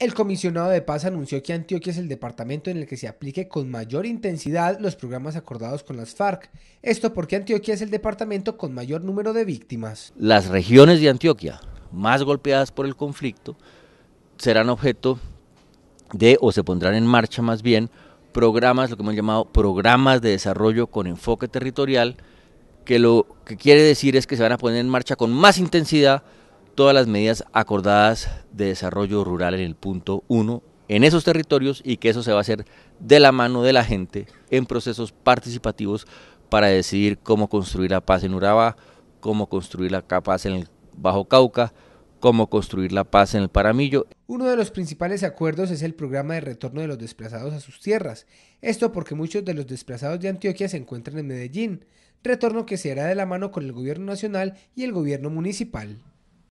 El comisionado de paz anunció que Antioquia es el departamento en el que se aplique con mayor intensidad los programas acordados con las FARC. Esto porque Antioquia es el departamento con mayor número de víctimas. Las regiones de Antioquia más golpeadas por el conflicto serán objeto de, o se pondrán en marcha más bien, programas, lo que hemos llamado programas de desarrollo con enfoque territorial, que lo que quiere decir es que se van a poner en marcha con más intensidad todas las medidas acordadas de desarrollo rural en el punto 1 en esos territorios y que eso se va a hacer de la mano de la gente en procesos participativos para decidir cómo construir la paz en Urabá, cómo construir la paz en el Bajo Cauca, cómo construir la paz en el Paramillo. Uno de los principales acuerdos es el programa de retorno de los desplazados a sus tierras. Esto porque muchos de los desplazados de Antioquia se encuentran en Medellín, retorno que se hará de la mano con el gobierno nacional y el gobierno municipal.